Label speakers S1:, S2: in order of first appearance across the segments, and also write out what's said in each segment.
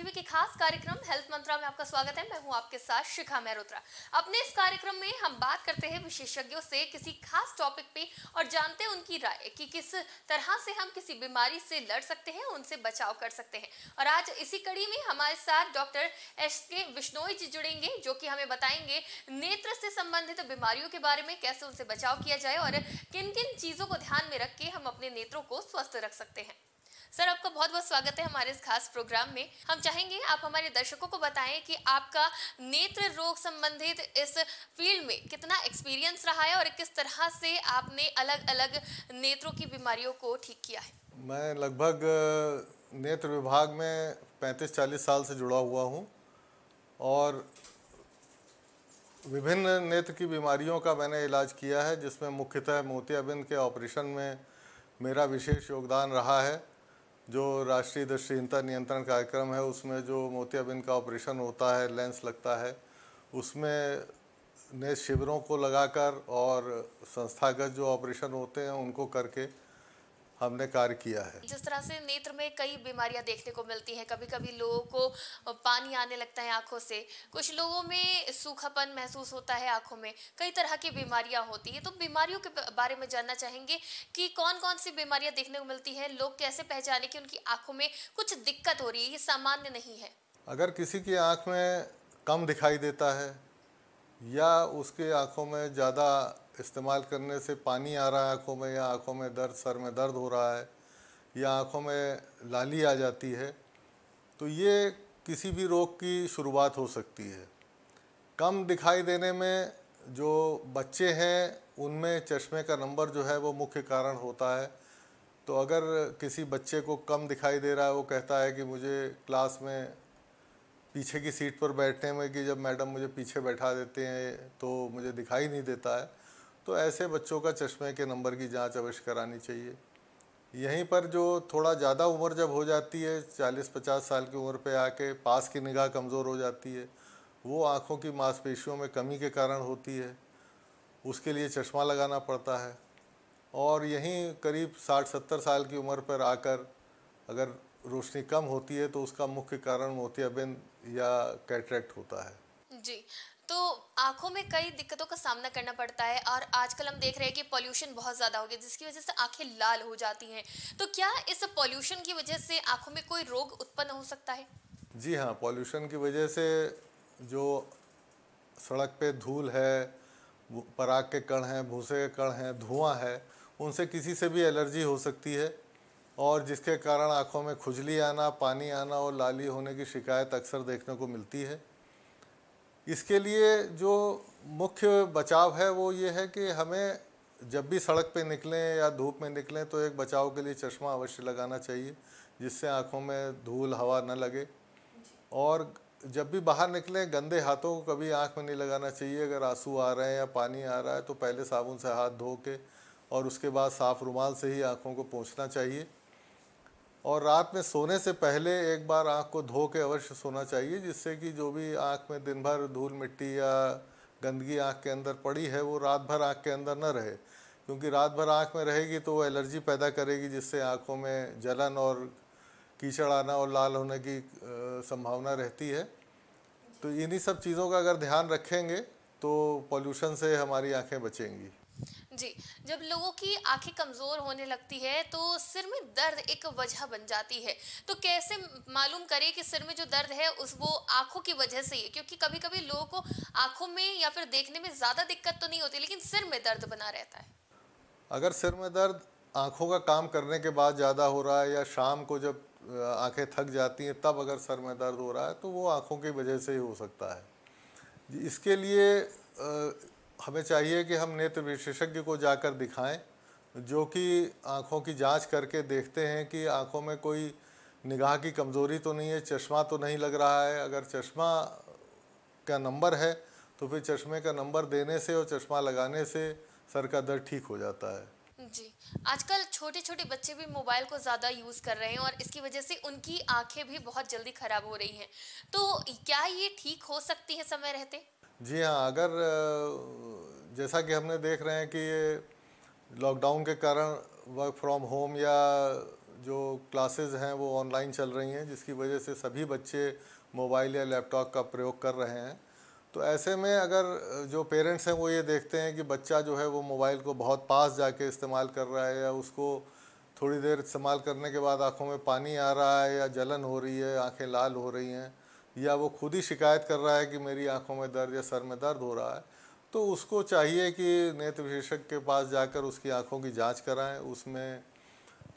S1: TV के खास कार्यक्रम हेल्थ मंत्रा में आपका स्वागत है मैं हूं आपके साथ शिखा मेहरोत्रा अपने इस कार्यक्रम में हम बात करते हैं विशेषज्ञों से किसी खास टॉपिक पे और जानते हैं उनकी राय कि किस तरह से हम किसी बीमारी से लड़ सकते हैं उनसे बचाव कर सकते हैं और आज इसी कड़ी में हमारे साथ डॉक्टर एस के विश्नोई जी जुड़ेंगे जो कि हमें बताएंगे नेत्र से संबंधित तो बीमारियों के बारे में कैसे उनसे बचाव किया जाए और किन किन चीज़ों को ध्यान में रख के हम अपने नेत्रों को स्वस्थ रख सकते हैं सर आपका बहुत बहुत स्वागत है हमारे इस खास प्रोग्राम में हम चाहेंगे आप हमारे दर्शकों को बताएं कि आपका नेत्र रोग संबंधित इस फील्ड में कितना एक्सपीरियंस रहा है और किस तरह से आपने अलग अलग नेत्रों की बीमारियों को ठीक किया है
S2: मैं लगभग नेत्र विभाग में 35-40 साल से जुड़ा हुआ हूँ और विभिन्न नेत्र की बीमारियों का मैंने इलाज किया है जिसमें मुख्यतः मोतियाबिंद के ऑपरेशन में मेरा विशेष योगदान रहा है जो राष्ट्रीय दृष्टिहीनता नियंत्रण कार्यक्रम है उसमें जो मोतियाबिंद का ऑपरेशन होता है लेंस लगता है उसमें ने शिविरों को लगाकर और संस्थागत जो ऑपरेशन होते हैं उनको करके हमने कार्य किया है
S1: जिस तरह से नेत्र में कई बीमारियां देखने को मिलती हैं कभी कभी लोगों को पानी आने लगता है आंखों से कुछ लोगों में सूखापन महसूस होता है आंखों में कई तरह की बीमारियां होती हैं तो बीमारियों के बारे में जानना चाहेंगे कि कौन कौन सी बीमारियां देखने को मिलती है लोग कैसे पहचाने की उनकी आंखों में कुछ दिक्कत हो रही है ये सामान्य नहीं है
S2: अगर किसी की आँख में कम दिखाई देता है या उसके आँखों में ज़्यादा इस्तेमाल करने से पानी आ रहा है आँखों में या आँखों में दर्द सर में दर्द हो रहा है या आँखों में लाली आ जाती है तो ये किसी भी रोग की शुरुआत हो सकती है कम दिखाई देने में जो बच्चे हैं उनमें चश्मे का नंबर जो है वो मुख्य कारण होता है तो अगर किसी बच्चे को कम दिखाई दे रहा है वो कहता है कि मुझे क्लास में पीछे की सीट पर बैठने में कि जब मैडम मुझे पीछे बैठा देते हैं तो मुझे दिखाई नहीं देता है तो ऐसे बच्चों का चश्मे के नंबर की जांच अवश्य करानी चाहिए यहीं पर जो थोड़ा ज़्यादा उम्र जब हो जाती है चालीस पचास साल की उम्र पे आके पास की निगाह कमज़ोर हो जाती है वो आँखों की मांसपेशियों में कमी के कारण होती है उसके लिए चश्मा लगाना पड़ता है और यहीं करीब साठ सत्तर साल की उम्र पर आकर अगर रोशनी कम होती है तो उसका मुख्य कारण मोतियाबिंद या कैटरेक्ट होता है
S1: जी तो आंखों में कई दिक्कतों का सामना करना पड़ता है और आजकल हम देख रहे हैं कि पॉल्यूशन बहुत ज़्यादा हो गया जिसकी वजह से आंखें लाल हो जाती हैं तो क्या इस पॉल्यूशन की वजह से आंखों में कोई रोग उत्पन्न हो सकता है
S2: जी हाँ पॉल्यूशन की वजह से जो सड़क पे धूल है पराग के कण हैं भूसे के कण हैं धुआं है उनसे किसी से भी एलर्जी हो सकती है और जिसके कारण आंखों में खुजली आना पानी आना और लाली होने की शिकायत अक्सर देखने को मिलती है इसके लिए जो मुख्य बचाव है वो ये है कि हमें जब भी सड़क पे निकलें या धूप में निकलें तो एक बचाव के लिए चश्मा अवश्य लगाना चाहिए जिससे आँखों में धूल हवा न लगे और जब भी बाहर निकलें गंदे हाथों को कभी आँख में नहीं लगाना चाहिए अगर आंसू आ रहे हैं या पानी आ रहा है तो पहले साबुन से हाथ धो के और उसके बाद साफ़ रुमाल से ही आँखों को पहुँचना चाहिए और रात में सोने से पहले एक बार आँख को धो के अवश्य सोना चाहिए जिससे कि जो भी आँख में दिन भर धूल मिट्टी या गंदगी आँख के अंदर पड़ी है वो रात भर आँख के अंदर न रहे क्योंकि रात भर आँख में रहेगी तो वो एलर्जी पैदा करेगी जिससे आँखों में जलन और कीचड़ आना और लाल होने की संभावना रहती है तो इन्हीं सब चीज़ों का अगर ध्यान रखेंगे तो पॉल्यूशन से हमारी आँखें बचेंगी
S1: जी जब लोगों की आंखें कमज़ोर होने लगती है तो सिर में दर्द एक वजह बन जाती है तो कैसे मालूम करें कि सिर में जो दर्द है उस वो आंखों की वजह से ही है क्योंकि कभी कभी लोगों को आंखों में या फिर देखने में ज़्यादा दिक्कत तो नहीं होती लेकिन सिर में दर्द बना रहता है
S2: अगर सिर में दर्द आंखों का काम करने के बाद ज़्यादा हो रहा है या शाम को जब आंखें थक जाती हैं तब अगर सर में दर्द हो रहा है तो वो आंखों की वजह से ही हो सकता है इसके लिए हमें चाहिए कि हम नेत्र विशेषज्ञ को जाकर दिखाएं जो कि आँखों की जांच करके देखते हैं कि आँखों में कोई निगाह की कमज़ोरी तो नहीं है चश्मा तो नहीं लग रहा है अगर चश्मा का नंबर है तो फिर चश्मे का नंबर देने से और चश्मा लगाने से सर का दर्द ठीक हो जाता है
S1: जी आजकल छोटे छोटे बच्चे भी मोबाइल को ज़्यादा यूज़ कर रहे हैं और इसकी वजह से उनकी आंखें भी बहुत जल्दी खराब हो रही हैं तो क्या ये ठीक हो सकती है समय रहते
S2: जी हाँ अगर जैसा कि हमने देख रहे हैं कि ये लॉकडाउन के कारण वर्क फ्रॉम होम या जो क्लासेस हैं वो ऑनलाइन चल रही हैं जिसकी वजह से सभी बच्चे मोबाइल या लैपटॉप का प्रयोग कर रहे हैं तो ऐसे में अगर जो पेरेंट्स हैं वो ये देखते हैं कि बच्चा जो है वो मोबाइल को बहुत पास जाके इस्तेमाल कर रहा है या उसको थोड़ी देर इस्तेमाल करने के बाद आँखों में पानी आ रहा है या जलन हो रही है आँखें लाल हो रही हैं या वो खुद ही शिकायत कर रहा है कि मेरी आंखों में दर्द या सर में दर्द हो रहा है तो उसको चाहिए कि नेत्र विशेषज्ञ के पास जाकर उसकी आंखों की जांच कराएं उसमें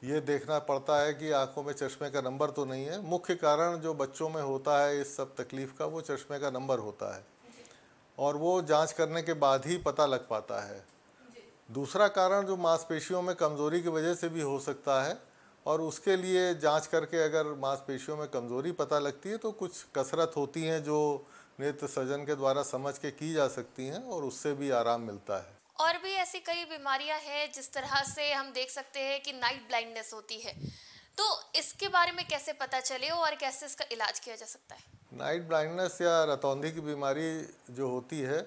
S2: ये देखना पड़ता है कि आंखों में चश्मे का नंबर तो नहीं है मुख्य कारण जो बच्चों में होता है इस सब तकलीफ़ का वो चश्मे का नंबर होता है और वो जांच करने के बाद ही पता लग पाता है दूसरा कारण जो मांसपेशियों में कमज़ोरी की वजह से भी हो सकता है और उसके लिए जांच करके अगर मांसपेशियों में कमज़ोरी पता लगती है तो कुछ कसरत होती हैं जो नेत्र सर्जन के द्वारा समझ के की जा सकती हैं और उससे भी आराम मिलता है
S1: और भी ऐसी कई बीमारियां हैं जिस तरह से हम देख सकते हैं कि नाइट ब्लाइंडनेस होती है तो इसके बारे में कैसे पता चले और कैसे इसका इलाज किया जा सकता
S2: है नाइट ब्लाइंडनेस या रतौंधी की बीमारी जो होती है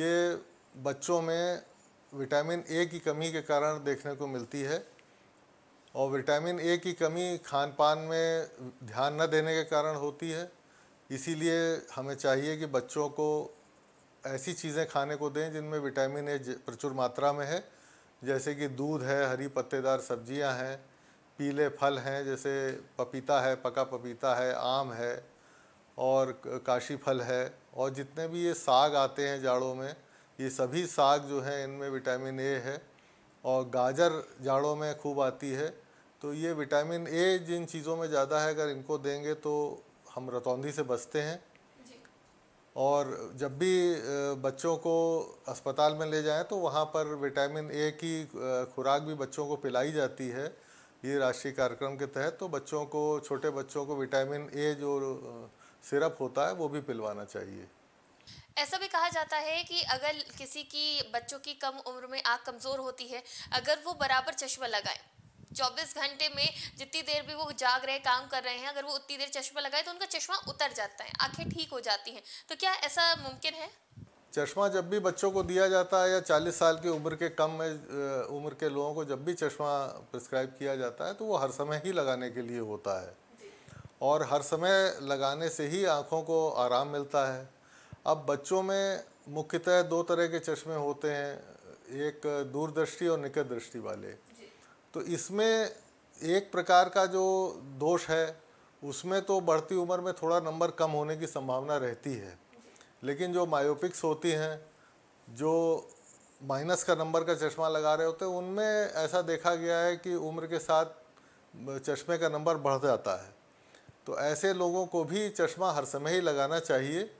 S2: ये बच्चों में विटामिन ए की कमी के कारण देखने को मिलती है और विटामिन ए की कमी खान पान में ध्यान न देने के कारण होती है इसीलिए हमें चाहिए कि बच्चों को ऐसी चीज़ें खाने को दें जिनमें विटामिन ए प्रचुर मात्रा में है जैसे कि दूध है हरी पत्तेदार सब्जियां हैं पीले फल हैं जैसे पपीता है पका पपीता है आम है और काशी फल है और जितने भी ये साग आते हैं जाड़ों में ये सभी साग जो हैं इनमें विटामिन ए है और गाजर जाड़ों में खूब आती है तो ये विटामिन ए जिन चीज़ों में ज़्यादा है अगर इनको देंगे तो हम रतौंधी से बचते हैं और जब भी बच्चों को अस्पताल में ले जाएं तो वहाँ पर विटामिन ए की खुराक भी बच्चों को पिलाई जाती है ये राष्ट्रीय कार्यक्रम के तहत तो बच्चों को छोटे बच्चों को विटामिन ए जो सिरप होता है वो भी पिलवाना चाहिए
S1: ऐसा भी कहा जाता है कि अगर किसी की बच्चों की कम उम्र में आँख कमज़ोर होती है अगर वो बराबर चश्मा लगाएं चौबीस घंटे में जितनी देर भी वो जाग रहे काम कर रहे हैं अगर वो उतनी देर चश्मा लगाए तो उनका चश्मा उतर जाता है आंखें ठीक हो जाती हैं तो क्या ऐसा मुमकिन है
S2: चश्मा जब भी बच्चों को दिया जाता है या चालीस साल की उम्र के कम में उम्र के लोगों को जब भी चश्मा प्रिस्क्राइब किया जाता है तो वो हर समय ही लगाने के लिए होता है और हर समय लगाने से ही आँखों को आराम मिलता है अब बच्चों में मुख्यतः दो तरह के चश्मे होते हैं एक दूरदृष्टि और निकट दृष्टि वाले तो इसमें एक प्रकार का जो दोष है उसमें तो बढ़ती उम्र में थोड़ा नंबर कम होने की संभावना रहती है लेकिन जो मायोपिक्स होती हैं जो माइनस का नंबर का चश्मा लगा रहे होते हैं उनमें ऐसा देखा गया है कि उम्र के साथ चश्मे का नंबर बढ़ जाता है तो ऐसे लोगों को भी चश्मा हर समय ही लगाना चाहिए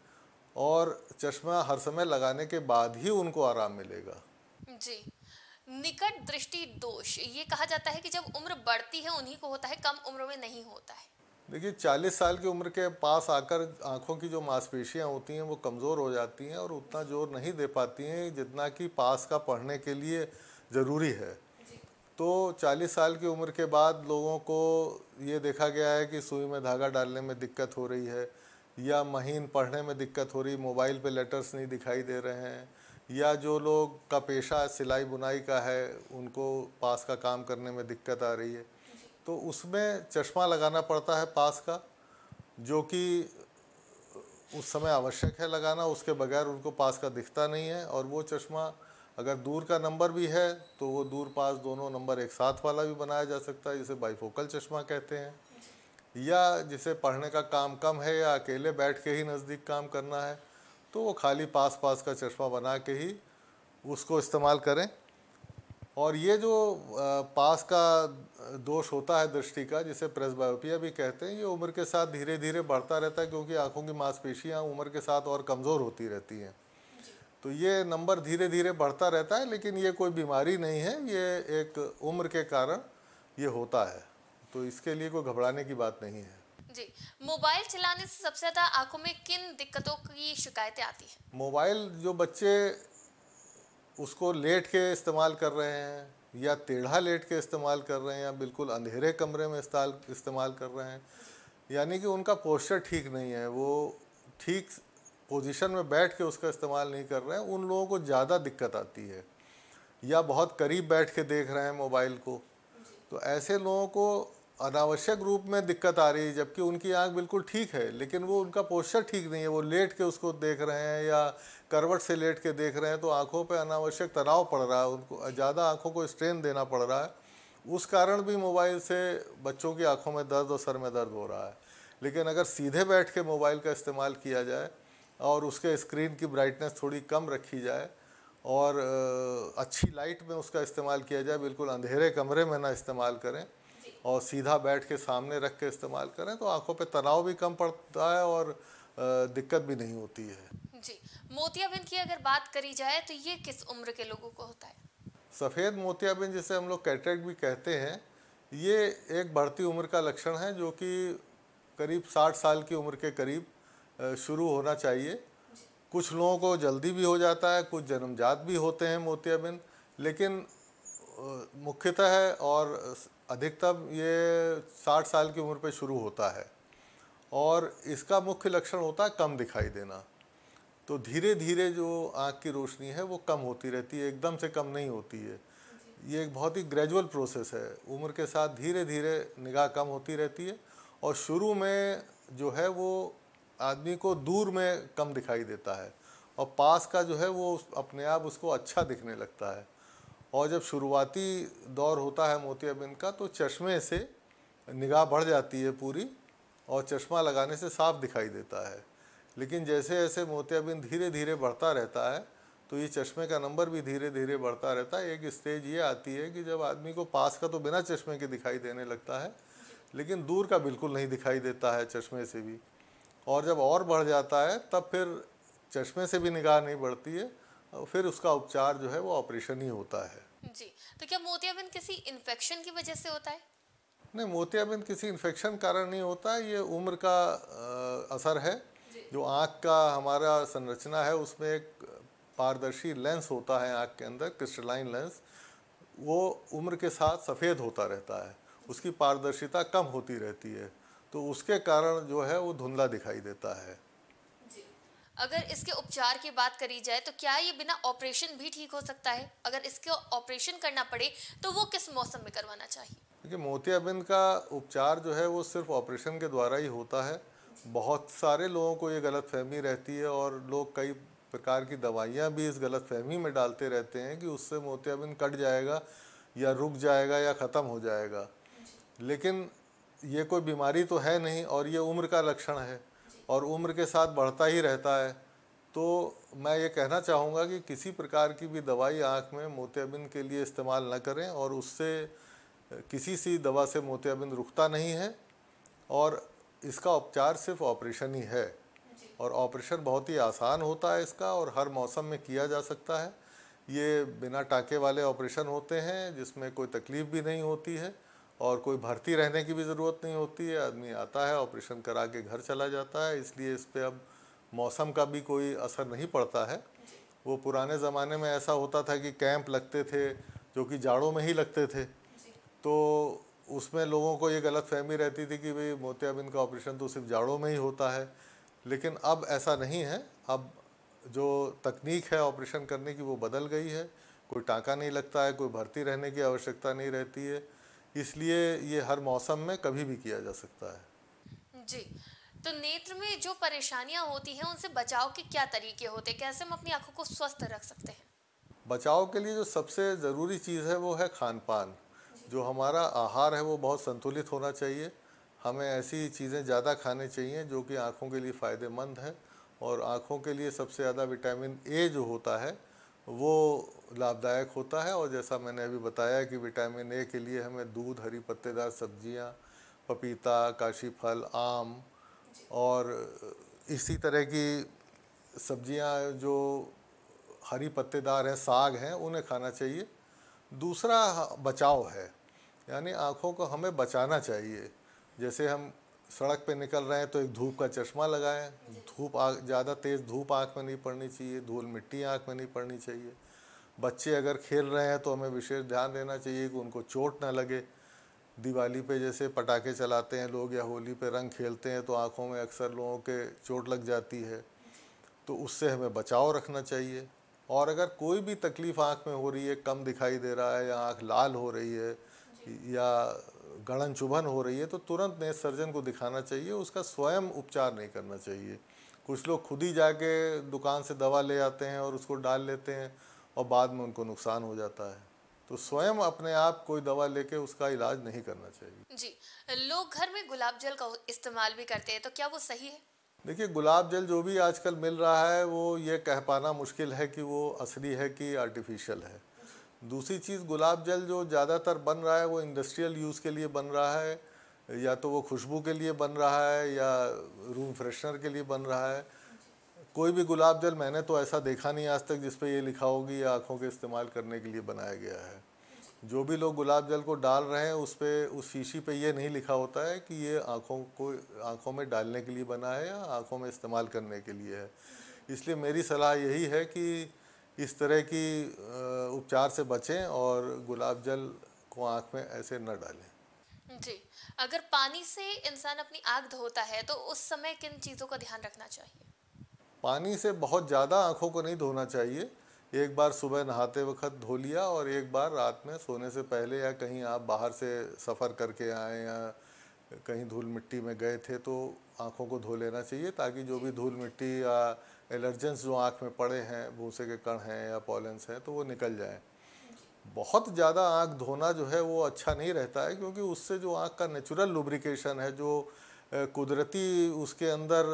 S2: और चश्मा हर समय लगाने के बाद ही उनको आराम मिलेगा
S1: जी निकट दृष्टि दोष ये कहा जाता है कि जब उम्र बढ़ती है उन्हीं को होता है कम उम्र में नहीं होता है
S2: देखिए चालीस साल की उम्र के पास आकर आंखों की जो मांसपेशियां होती हैं वो कमज़ोर हो जाती हैं और उतना जोर नहीं दे पाती हैं जितना कि पास का पढ़ने के लिए ज़रूरी है तो चालीस साल की उम्र के बाद लोगों को ये देखा गया है कि सुई में धागा डालने में दिक्कत हो रही है या महीन पढ़ने में दिक्कत हो रही मोबाइल पे लेटर्स नहीं दिखाई दे रहे हैं या जो लोग का पेशा सिलाई बुनाई का है उनको पास का काम करने में दिक्कत आ रही है तो उसमें चश्मा लगाना पड़ता है पास का जो कि उस समय आवश्यक है लगाना उसके बगैर उनको पास का दिखता नहीं है और वो चश्मा अगर दूर का नंबर भी है तो वो दूर पास दोनों नंबर एक साथ वाला भी बनाया जा सकता है जिसे बाईफोकल चश्मा कहते हैं या जिसे पढ़ने का काम कम है या अकेले बैठ के ही नज़दीक काम करना है तो वो खाली पास पास का चश्मा बना के ही उसको इस्तेमाल करें और ये जो पास का दोष होता है दृष्टि का जिसे प्रेसबायोपिया भी कहते हैं ये उम्र के साथ धीरे धीरे बढ़ता रहता है क्योंकि आँखों की मांसपेशियाँ उम्र के साथ और कमज़ोर होती रहती हैं तो ये नंबर धीरे धीरे बढ़ता रहता है लेकिन ये कोई बीमारी नहीं है ये एक उम्र के कारण ये होता है तो इसके लिए कोई घबराने की बात नहीं है
S1: जी मोबाइल चलाने से सबसे ज़्यादा आंखों में किन दिक्कतों की शिकायतें आती
S2: हैं मोबाइल जो बच्चे उसको लेट के इस्तेमाल कर रहे हैं या टेढ़ा लेट के इस्तेमाल कर रहे हैं या बिल्कुल अंधेरे कमरे में इस्तेमाल कर रहे हैं यानी कि उनका पोस्चर ठीक नहीं है वो ठीक पोजीशन में बैठ के उसका इस्तेमाल नहीं कर रहे हैं उन लोगों को ज़्यादा दिक्कत आती है या बहुत करीब बैठ के देख रहे हैं मोबाइल को तो ऐसे लोगों को अनावश्यक रूप में दिक्कत आ रही है जबकि उनकी आँख बिल्कुल ठीक है लेकिन वो उनका पोस्चर ठीक नहीं है वो लेट के उसको देख रहे हैं या करवट से लेट के देख रहे हैं तो आँखों पर अनावश्यक तनाव पड़ रहा है उनको ज़्यादा आँखों को स्ट्रेन देना पड़ रहा है उस कारण भी मोबाइल से बच्चों की आँखों में दर्द और सर में दर्द हो रहा है लेकिन अगर सीधे बैठ के मोबाइल का इस्तेमाल किया जाए और उसके स्क्रीन की ब्राइटनेस थोड़ी कम रखी जाए और अच्छी लाइट में उसका इस्तेमाल किया जाए बिल्कुल अंधेरे कमरे में ना इस्तेमाल करें और सीधा बैठ के सामने रख के इस्तेमाल करें तो आंखों पे तनाव भी कम पड़ता है और दिक्कत भी नहीं होती है
S1: जी मोतियाबिंद की अगर बात करी जाए तो ये किस उम्र के लोगों को होता है
S2: सफ़ेद मोतियाबिंद जिसे हम लोग कैटरेक्ट भी कहते हैं ये एक बढ़ती उम्र का लक्षण है जो कि करीब साठ साल की उम्र के करीब शुरू होना चाहिए कुछ लोगों को जल्दी भी हो जाता है कुछ जन्मजात भी होते हैं मोतियाबिंद लेकिन मुख्यतः है और अधिकतम ये 60 साल की उम्र पे शुरू होता है और इसका मुख्य लक्षण होता है कम दिखाई देना तो धीरे धीरे जो आँख की रोशनी है वो कम होती रहती है एकदम से कम नहीं होती है ये एक बहुत ही ग्रेजुअल प्रोसेस है उम्र के साथ धीरे धीरे निगाह कम होती रहती है और शुरू में जो है वो आदमी को दूर में कम दिखाई देता है और पास का जो है वो अपने आप उसको अच्छा दिखने लगता है और जब शुरुआती दौर होता है मोतियाबिंद का तो चश्मे से निगाह बढ़ जाती है पूरी और चश्मा लगाने से साफ दिखाई देता है लेकिन जैसे जैसे मोतियाबिंद धीरे धीरे बढ़ता रहता है तो ये चश्मे का नंबर भी धीरे धीरे बढ़ता रहता है एक स्टेज ये आती है कि जब आदमी को पास का तो बिना चश्मे के दिखाई देने लगता है लेकिन दूर का बिल्कुल नहीं दिखाई देता है चश्मे से भी और जब और बढ़ जाता है तब फिर चश्मे से भी निगाह नहीं बढ़ती है फिर उसका उपचार जो है वो ऑपरेशन ही होता है
S1: जी तो क्या मोतियाबिंद किसी इन्फेक्शन की वजह से होता है
S2: नहीं मोतियाबिंद किसी इन्फेक्शन कारण नहीं होता ये उम्र का आ, असर है जो आँख का हमारा संरचना है उसमें एक पारदर्शी लेंस होता है आँख के अंदर क्रिस्टलाइन लेंस वो उम्र के साथ सफ़ेद होता रहता है उसकी पारदर्शिता कम होती रहती है तो उसके कारण जो है वो धुंधला दिखाई देता है
S1: अगर इसके उपचार की बात करी जाए तो क्या ये बिना ऑपरेशन भी ठीक हो सकता है अगर इसके ऑपरेशन करना पड़े तो वो किस मौसम में करवाना चाहिए
S2: देखिए मोतियाबिंद का उपचार जो है वो सिर्फ ऑपरेशन के द्वारा ही होता है बहुत सारे लोगों को ये गलत फहमी रहती है और लोग कई प्रकार की दवाइयाँ भी इस गलत फहमी में डालते रहते हैं कि उससे मोतियाबिंद कट जाएगा या रुक जाएगा या ख़त्म हो जाएगा लेकिन ये कोई बीमारी तो है नहीं और ये उम्र का लक्षण है और उम्र के साथ बढ़ता ही रहता है तो मैं ये कहना चाहूँगा कि किसी प्रकार की भी दवाई आँख में मोतियाबिंद के लिए इस्तेमाल न करें और उससे किसी सी दवा से मोतियाबिंद रुकता नहीं है और इसका उपचार सिर्फ ऑपरेशन ही है और ऑपरेशन बहुत ही आसान होता है इसका और हर मौसम में किया जा सकता है ये बिना टाके वाले ऑपरेशन होते हैं जिसमें कोई तकलीफ़ भी नहीं होती है और कोई भर्ती रहने की भी ज़रूरत नहीं होती है आदमी आता है ऑपरेशन करा के घर चला जाता है इसलिए इस पर अब मौसम का भी कोई असर नहीं पड़ता है वो पुराने ज़माने में ऐसा होता था कि कैंप लगते थे जो कि जाड़ों में ही लगते थे तो उसमें लोगों को ये गलत फहमी रहती थी कि भाई मोतियाबिंद का ऑपरेशन तो सिर्फ जाड़ों में ही होता है लेकिन अब ऐसा नहीं है अब जो तकनीक है ऑपरेशन करने की वो बदल गई है कोई टाँका नहीं लगता है कोई भर्ती रहने की आवश्यकता नहीं रहती है इसलिए ये हर मौसम में कभी भी किया जा सकता
S1: है जी तो नेत्र में जो परेशानियां होती हैं उनसे बचाव के क्या तरीके होते हैं कैसे हम अपनी आंखों को स्वस्थ रख सकते हैं
S2: बचाव के लिए जो सबसे ज़रूरी चीज़ है वो है खान पान जो हमारा आहार है वो बहुत संतुलित होना चाहिए हमें ऐसी चीज़ें ज़्यादा खाने चाहिए जो कि आँखों के लिए फ़ायदेमंद है और आँखों के लिए सबसे ज़्यादा विटामिन ए जो होता है वो लाभदायक होता है और जैसा मैंने अभी बताया कि विटामिन ए के लिए हमें दूध हरी पत्तेदार सब्जियां, पपीता काशी फल आम और इसी तरह की सब्जियां जो हरी पत्तेदार हैं साग हैं उन्हें खाना चाहिए दूसरा बचाव है यानी आँखों को हमें बचाना चाहिए जैसे हम सड़क पे निकल रहे हैं तो एक धूप का चश्मा लगाएं धूप ज़्यादा तेज़ धूप आँख में नहीं पड़नी चाहिए धूल मिट्टी आँख में नहीं पड़नी चाहिए बच्चे अगर खेल रहे हैं तो हमें विशेष ध्यान देना चाहिए कि उनको चोट ना लगे दिवाली पे जैसे पटाखे चलाते हैं लोग या होली पे रंग खेलते हैं तो आँखों में अक्सर लोगों के चोट लग जाती है तो उससे हमें बचाव रखना चाहिए और अगर कोई भी तकलीफ़ आँख में हो रही है कम दिखाई दे रहा है या आँख लाल हो रही है या गणन चुभन हो रही है तो तुरंत नेत्र सर्जन को दिखाना चाहिए उसका स्वयं उपचार नहीं करना चाहिए कुछ लोग खुद ही जाके दुकान से दवा ले आते हैं और उसको डाल लेते हैं और बाद में उनको नुकसान हो जाता है तो स्वयं अपने आप कोई दवा लेके उसका इलाज नहीं करना चाहिए
S1: जी लोग घर में गुलाब जल का इस्तेमाल भी करते हैं तो क्या वो सही है
S2: देखिए गुलाब जल जो भी आजकल मिल रहा है वो ये कह पाना मुश्किल है कि वो असली है कि आर्टिफिशियल है दूसरी चीज़ गुलाब जल जो ज़्यादातर बन रहा है वो इंडस्ट्रियल यूज़ के लिए बन रहा है या तो वो खुशबू के लिए बन रहा है या रूम फ्रेशनर के लिए बन रहा है कोई भी गुलाब जल मैंने तो ऐसा देखा नहीं आज तक जिस ये लिखा होगी या आँखों के इस्तेमाल करने के लिए बनाया गया है जो भी लोग गुलाब जल को डाल रहे हैं उस पर उस शीशी पे ये नहीं लिखा होता है कि ये आँखों को आँखों में डालने के लिए बना है या आँखों में इस्तेमाल करने के लिए है इसलिए मेरी सलाह यही है कि इस तरह की उपचार से बचें और गुलाब जल को आँख में ऐसे न डालें
S1: जी अगर पानी से इंसान अपनी आँख धोता है तो उस समय किन चीज़ों का ध्यान रखना चाहिए
S2: पानी से बहुत ज़्यादा आँखों को नहीं धोना चाहिए एक बार सुबह नहाते वक्त धो लिया और एक बार रात में सोने से पहले या कहीं आप बाहर से सफ़र करके आए या कहीं धूल मिट्टी में गए थे तो आँखों को धो लेना चाहिए ताकि जो भी धूल मिट्टी या एलर्जेंस जो आँख में पड़े हैं भूसे के कण हैं या पॉलेंस हैं तो वो निकल जाएँ बहुत ज़्यादा आँख धोना जो है वो अच्छा नहीं रहता है क्योंकि उससे जो आँख का नेचुरल लुब्रिकेशन है जो कुदरती उसके अंदर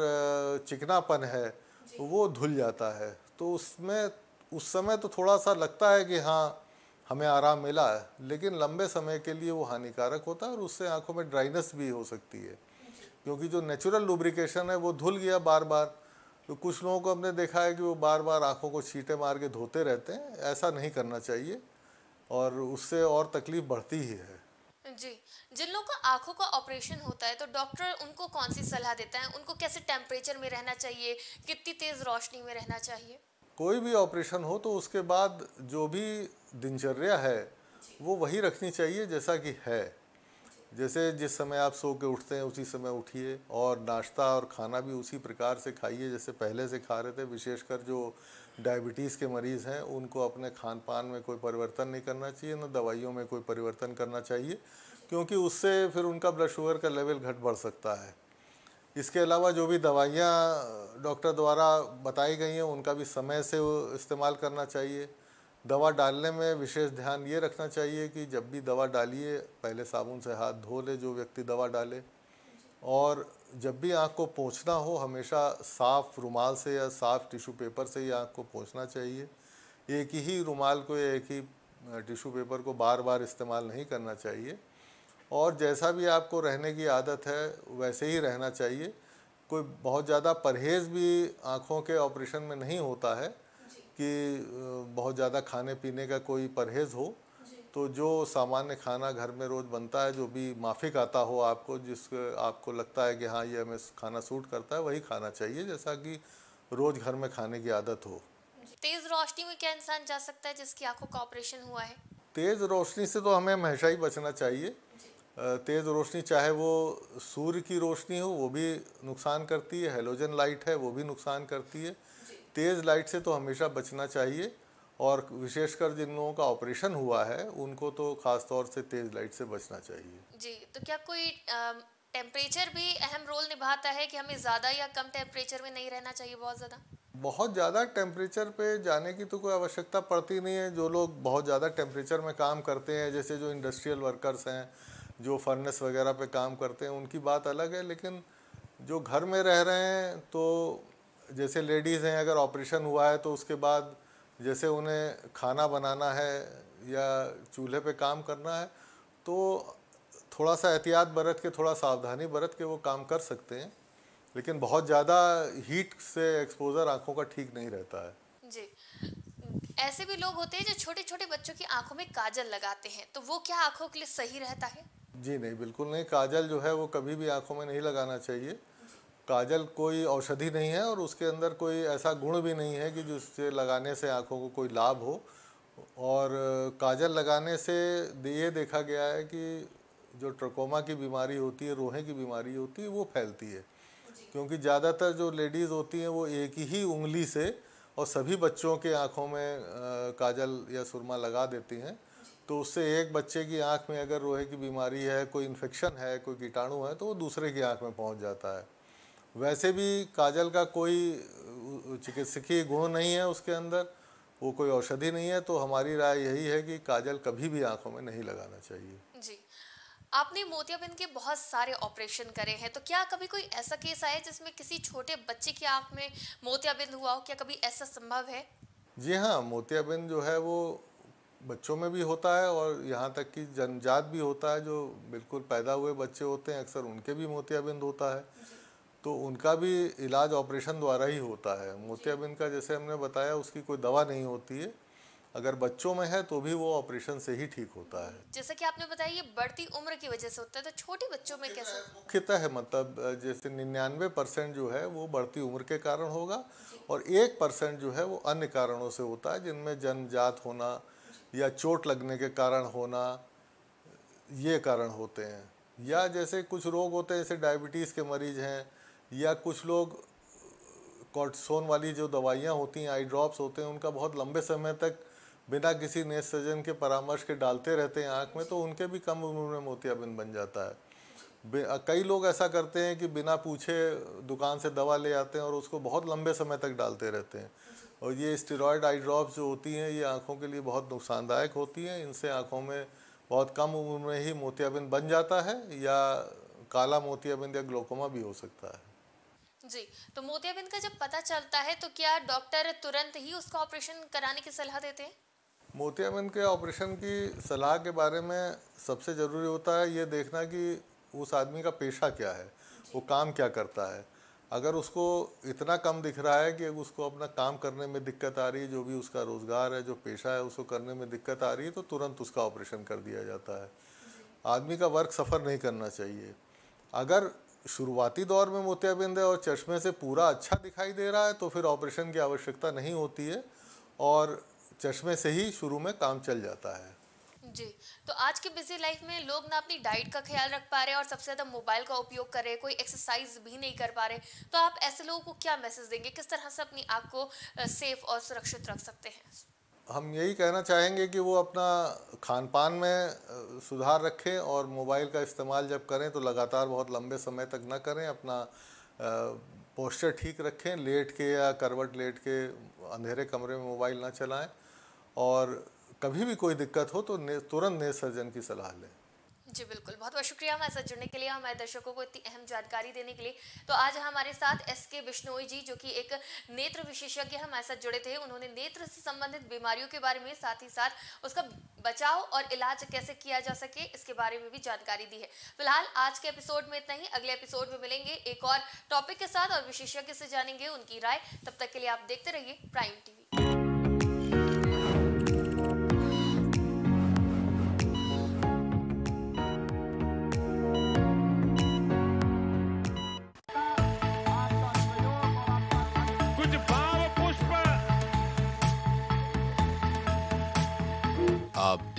S2: चिकनापन है वो धुल जाता है तो उसमें उस समय तो थोड़ा सा लगता है कि हाँ हमें आराम मिला है लेकिन लंबे समय के लिए वो हानिकारक होता है और उससे आंखों में ड्राइनेस भी हो सकती है क्योंकि जो नेचुरल लुब्रिकेशन है वो धुल गया बार बार तो कुछ लोगों को हमने देखा है कि वो बार बार आंखों को छीटे मार के धोते रहते हैं ऐसा नहीं करना चाहिए और उससे और तकलीफ़ बढ़ती ही है
S1: जी जिन लोगों का आंखों का ऑपरेशन होता है तो डॉक्टर उनको कौन सी सलाह देता है उनको कैसे टेम्परेचर में रहना चाहिए कितनी तेज़ रोशनी में रहना चाहिए
S2: कोई भी ऑपरेशन हो तो उसके बाद जो भी दिनचर्या है वो वही रखनी चाहिए जैसा कि है जैसे जिस समय आप सो के उठते हैं उसी समय उठिए और नाश्ता और खाना भी उसी प्रकार से खाइए जैसे पहले से खा रहे थे विशेषकर जो डायबिटीज़ के मरीज़ हैं उनको अपने खान पान में कोई परिवर्तन नहीं करना चाहिए ना दवाइयों में कोई परिवर्तन करना चाहिए क्योंकि उससे फिर उनका ब्लड शुगर का लेवल घट बढ़ सकता है इसके अलावा जो भी दवाइयाँ डॉक्टर द्वारा बताई गई हैं उनका भी समय से इस्तेमाल करना चाहिए दवा डालने में विशेष ध्यान ये रखना चाहिए कि जब भी दवा डालिए पहले साबुन से हाथ धो ले जो व्यक्ति दवा डाले और जब भी आँख को पोंछना हो हमेशा साफ़ रुमाल से या साफ़ टिश्यू पेपर से ही आँख को पोंछना चाहिए एक ही रुमाल को या एक ही टिश्यू पेपर को बार बार इस्तेमाल नहीं करना चाहिए और जैसा भी आपको रहने की आदत है वैसे ही रहना चाहिए कोई बहुत ज़्यादा परहेज़ भी आँखों के ऑपरेशन में नहीं होता है कि बहुत ज़्यादा खाने पीने का कोई परहेज़ हो तो जो सामान्य खाना घर में रोज़ बनता है जो भी माफिक आता हो आपको जिस आपको लगता है कि हाँ ये हमें खाना सूट करता है वही खाना चाहिए जैसा कि रोज़ घर में खाने की आदत हो
S1: तेज़ रोशनी में क्या इंसान जा सकता है जिसकी आंखों का ऑपरेशन हुआ है
S2: तेज़ रोशनी से तो हमें हमेशा ही बचना चाहिए तेज़ रोशनी चाहे वो सूर्य की रोशनी हो वो भी नुकसान करती है हेलोजन लाइट है वो भी नुकसान करती है तेज़ लाइट से तो हमेशा बचना चाहिए और विशेषकर जिन लोगों का ऑपरेशन हुआ है उनको तो खास तौर से तेज लाइट से बचना चाहिए
S1: जी तो क्या कोई टेम्परेचर भी अहम रोल निभाता है कि हमें ज़्यादा या कम टेम्परेचर में नहीं रहना चाहिए बहुत ज़्यादा
S2: बहुत ज़्यादा टेम्परेचर पे जाने की तो कोई आवश्यकता पड़ती नहीं है जो लोग बहुत ज़्यादा टेम्परेचर में काम करते हैं जैसे जो इंडस्ट्रियल वर्कर्स हैं जो फर्नेस वगैरह पे काम करते हैं उनकी बात अलग है लेकिन जो घर में रह रहे हैं तो जैसे लेडीज़ हैं अगर ऑपरेशन हुआ है तो उसके बाद जैसे उन्हें खाना बनाना है या चूल्हे पे काम करना है तो थोड़ा सा एहतियात बरत के थोड़ा सावधानी बरत के वो काम कर सकते हैं लेकिन बहुत ज़्यादा हीट से एक्सपोज़र आँखों का ठीक नहीं रहता है
S1: जी ऐसे भी लोग होते हैं जो छोटे छोटे बच्चों की आंखों में काजल लगाते हैं तो वो क्या आंखों के लिए सही रहता है
S2: जी नहीं बिल्कुल नहीं काजल जो है वो कभी भी आंखों में नहीं लगाना चाहिए काजल कोई औषधि नहीं है और उसके अंदर कोई ऐसा गुण भी नहीं है कि जिससे लगाने से आँखों को कोई लाभ हो और काजल लगाने से ये देखा गया है कि जो ट्रकोमा की बीमारी होती है रोहे की बीमारी होती है वो फैलती है क्योंकि ज़्यादातर जो लेडीज़ होती हैं वो एक ही उंगली से और सभी बच्चों के आँखों में काजल या सुरमा लगा देती हैं तो उससे एक बच्चे की आँख में अगर रोहे की बीमारी है कोई इन्फेक्शन है कोई कीटाणु है तो वो दूसरे की आँख में पहुँच जाता है वैसे भी काजल का कोई चिकित्सकीय गुण नहीं है उसके अंदर वो कोई औषधि नहीं है तो हमारी राय यही है कि काजल कभी भी आंखों में नहीं लगाना चाहिए जी
S1: आपने मोतियाबिंद के बहुत सारे ऑपरेशन करे हैं तो क्या कभी कोई ऐसा केस आया जिसमें किसी छोटे बच्चे की आंख में मोतियाबिंद हुआ हो क्या कभी ऐसा संभव है
S2: जी हाँ मोतियाबिंद जो है वो बच्चों में भी होता है और यहाँ तक कि जनजात भी होता है जो बिल्कुल पैदा हुए बच्चे होते हैं अक्सर उनके भी मोतियाबिंद होता है तो उनका भी इलाज ऑपरेशन द्वारा ही होता है मोतियाबिंद का जैसे हमने बताया उसकी कोई दवा नहीं होती है अगर बच्चों में है तो भी वो ऑपरेशन से ही ठीक होता है
S1: जैसा कि आपने बताया ये बढ़ती उम्र की वजह से होता है तो छोटे बच्चों में कैसे
S2: मुख्यतः है मतलब जैसे निन्यानवे परसेंट जो है वो बढ़ती उम्र के कारण होगा और एक परसेंट जो है वो अन्य कारणों से होता है जिनमें जन्मजात होना या चोट लगने के कारण होना ये कारण होते हैं या जैसे कुछ रोग होते हैं जैसे डायबिटीज़ के मरीज़ हैं या कुछ लोग कॉटसोन वाली जो दवाइयाँ होती हैं आई ड्रॉप्स होते हैं उनका बहुत लंबे समय तक बिना किसी ने सजन के परामर्श के डालते रहते हैं आँख में तो उनके भी कम उम्र में मोतियाबिंद बन जाता है कई लोग ऐसा करते हैं कि बिना पूछे दुकान से दवा ले आते हैं और उसको बहुत लंबे समय तक डालते रहते हैं और ये स्टेरॉयड आई ड्रॉप्स जो होती हैं ये आँखों के लिए बहुत नुकसानदायक होती हैं इनसे आँखों में बहुत कम उम्र में ही मोतियाबिंद बन जाता है या काला मोतियाबिंद या ग्लोकोमा भी हो सकता है जी
S1: तो मोतियाबिंद का जब पता चलता है तो क्या डॉक्टर तुरंत ही उसका ऑपरेशन कराने की सलाह देते हैं
S2: मोतियाबिंद के ऑपरेशन की सलाह के बारे में सबसे ज़रूरी होता है ये देखना कि उस आदमी का पेशा क्या है वो काम क्या करता है अगर उसको इतना कम दिख रहा है कि उसको अपना काम करने में दिक्कत आ रही है जो भी उसका रोज़गार है जो पेशा है उसको करने में दिक्कत आ रही है तो तुरंत उसका ऑपरेशन कर दिया जाता है आदमी का वर्क सफ़र नहीं करना चाहिए अगर शुरुआती दौर में मोतियाबिंद है और चश्मे से पूरा अच्छा दिखाई दे रहा है तो फिर ऑपरेशन की आवश्यकता नहीं होती है और चश्मे से ही शुरू में काम चल जाता है
S1: जी तो आज की बिजी लाइफ में लोग ना अपनी डाइट का ख्याल रख पा रहे हैं और सबसे ज़्यादा मोबाइल का उपयोग कर रहे हैं कोई एक्सरसाइज भी नहीं कर पा रहे तो आप ऐसे लोगों को क्या मैसेज देंगे किस तरह से अपनी आप को सेफ और सुरक्षित रख सकते हैं
S2: हम यही कहना चाहेंगे कि वो अपना खान पान में सुधार रखें और मोबाइल का इस्तेमाल जब करें तो लगातार बहुत लंबे समय तक ना करें अपना पोस्चर ठीक रखें लेट के या करवट लेट के अंधेरे कमरे में मोबाइल ना चलाएं और कभी भी कोई दिक्कत हो तो ने, तुरंत नेत्र सर्जन की सलाह लें
S1: जी बिल्कुल बहुत बहुत शुक्रिया हमारे साथ जुड़ने के लिए हमारे दर्शकों को इतनी अहम जानकारी देने के लिए तो आज हमारे साथ एस के बिश्नोई जी जो कि एक नेत्र विशेषज्ञ हमारे साथ जुड़े थे उन्होंने नेत्र से संबंधित बीमारियों के बारे में साथ ही साथ उसका बचाव और इलाज कैसे किया जा सके इसके बारे में भी जानकारी दी है फिलहाल आज के एपिसोड में इतना ही अगले एपिसोड में मिलेंगे एक और टॉपिक के साथ और विशेषज्ञ से जानेंगे उनकी राय तब तक के लिए आप देखते रहिए प्राइम टीवी